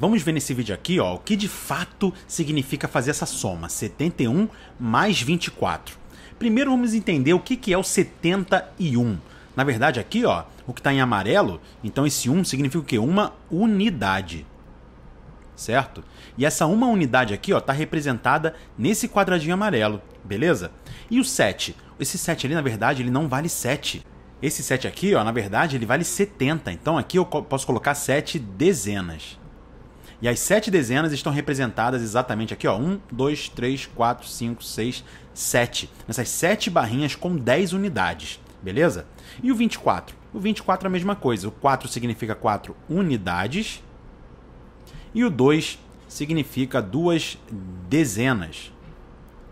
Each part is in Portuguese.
Vamos ver nesse vídeo aqui ó, o que de fato significa fazer essa soma, 71 mais 24. Primeiro vamos entender o que, que é o 71. Na verdade aqui, ó, o que está em amarelo, então esse 1 significa o quê? Uma unidade, certo? E essa uma unidade aqui está representada nesse quadradinho amarelo, beleza? E o 7? Esse 7 ali, na verdade, ele não vale 7. Esse 7 aqui, ó, na verdade, ele vale 70. Então aqui eu posso colocar 7 dezenas. E as sete dezenas estão representadas exatamente aqui, ó. Um, dois, três, quatro, cinco, seis, sete. Nessas sete barrinhas com 10 unidades, beleza? E o 24? O 24 é a mesma coisa. O 4 significa 4 unidades. E o 2 significa duas dezenas,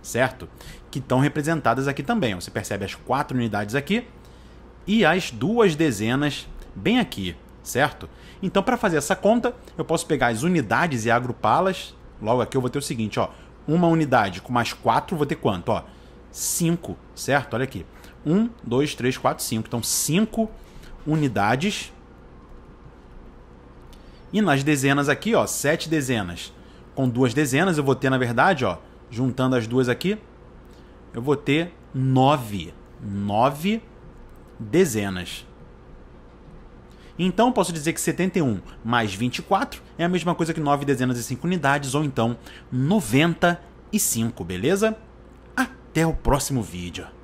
certo? Que estão representadas aqui também. Você percebe as quatro unidades aqui e as duas dezenas bem aqui certo? Então, para fazer essa conta, eu posso pegar as unidades e agrupá-las. Logo aqui eu vou ter o seguinte, ó. Uma unidade com mais quatro, vou ter quanto? Ó, cinco, certo? Olha aqui. Um, dois, três, quatro, cinco. Então, cinco unidades. E nas dezenas aqui, ó, sete dezenas. Com duas dezenas, eu vou ter, na verdade, ó, juntando as duas aqui, eu vou ter nove. Nove dezenas. Então posso dizer que 71 mais 24 é a mesma coisa que 9 dezenas e 5 unidades, ou então 95, beleza? Até o próximo vídeo.